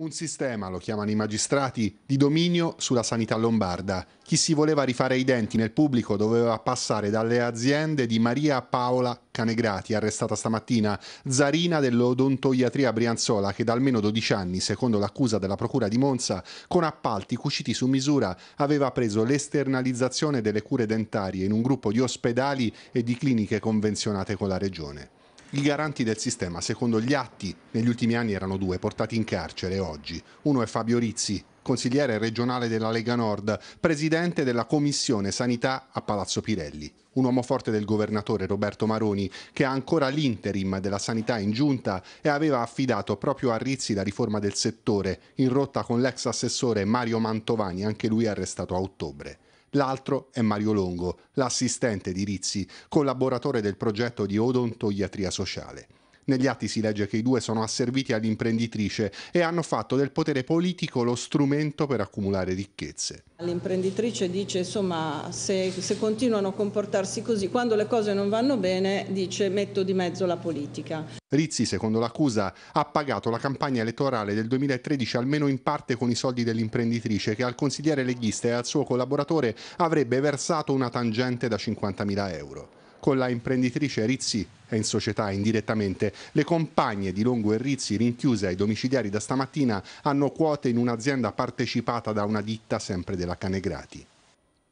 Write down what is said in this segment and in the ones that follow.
Un sistema, lo chiamano i magistrati, di dominio sulla sanità lombarda. Chi si voleva rifare i denti nel pubblico doveva passare dalle aziende di Maria Paola Canegrati, arrestata stamattina, zarina dell'odontoiatria Brianzola, che da almeno 12 anni, secondo l'accusa della Procura di Monza, con appalti cuciti su misura, aveva preso l'esternalizzazione delle cure dentarie in un gruppo di ospedali e di cliniche convenzionate con la Regione. I garanti del sistema, secondo gli atti, negli ultimi anni erano due, portati in carcere oggi. Uno è Fabio Rizzi, consigliere regionale della Lega Nord, presidente della Commissione Sanità a Palazzo Pirelli, un uomo forte del governatore Roberto Maroni che ha ancora l'interim della sanità in giunta e aveva affidato proprio a Rizzi la riforma del settore, in rotta con l'ex assessore Mario Mantovani, anche lui arrestato a ottobre. L'altro è Mario Longo, l'assistente di Rizzi, collaboratore del progetto di odontoiatria sociale. Negli atti si legge che i due sono asserviti all'imprenditrice e hanno fatto del potere politico lo strumento per accumulare ricchezze. L'imprenditrice dice insomma se, se continuano a comportarsi così, quando le cose non vanno bene dice metto di mezzo la politica. Rizzi, secondo l'accusa, ha pagato la campagna elettorale del 2013 almeno in parte con i soldi dell'imprenditrice che al consigliere leghista e al suo collaboratore avrebbe versato una tangente da 50.000 euro con la imprenditrice Rizzi è in società indirettamente. Le compagne di Longo e Rizzi, rinchiuse ai domiciliari da stamattina, hanno quote in un'azienda partecipata da una ditta sempre della Canegrati.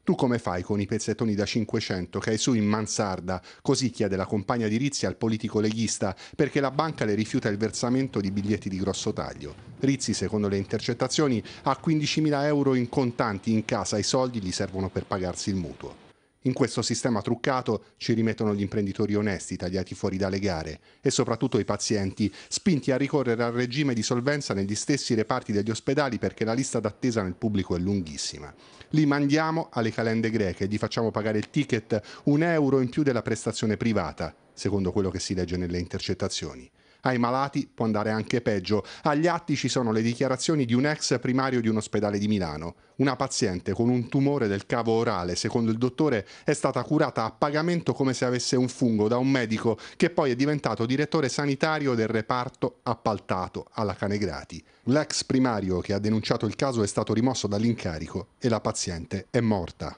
Tu come fai con i pezzettoni da 500 che hai su in mansarda? Così chiede la compagna di Rizzi al politico leghista perché la banca le rifiuta il versamento di biglietti di grosso taglio. Rizzi, secondo le intercettazioni, ha 15.000 euro in contanti in casa, i soldi gli servono per pagarsi il mutuo. In questo sistema truccato ci rimettono gli imprenditori onesti tagliati fuori dalle gare e soprattutto i pazienti, spinti a ricorrere al regime di solvenza negli stessi reparti degli ospedali perché la lista d'attesa nel pubblico è lunghissima. Li mandiamo alle calende greche, e gli facciamo pagare il ticket un euro in più della prestazione privata, secondo quello che si legge nelle intercettazioni. Ai malati può andare anche peggio. Agli atti ci sono le dichiarazioni di un ex primario di un ospedale di Milano. Una paziente con un tumore del cavo orale, secondo il dottore, è stata curata a pagamento come se avesse un fungo da un medico che poi è diventato direttore sanitario del reparto appaltato alla Canegrati. L'ex primario che ha denunciato il caso è stato rimosso dall'incarico e la paziente è morta.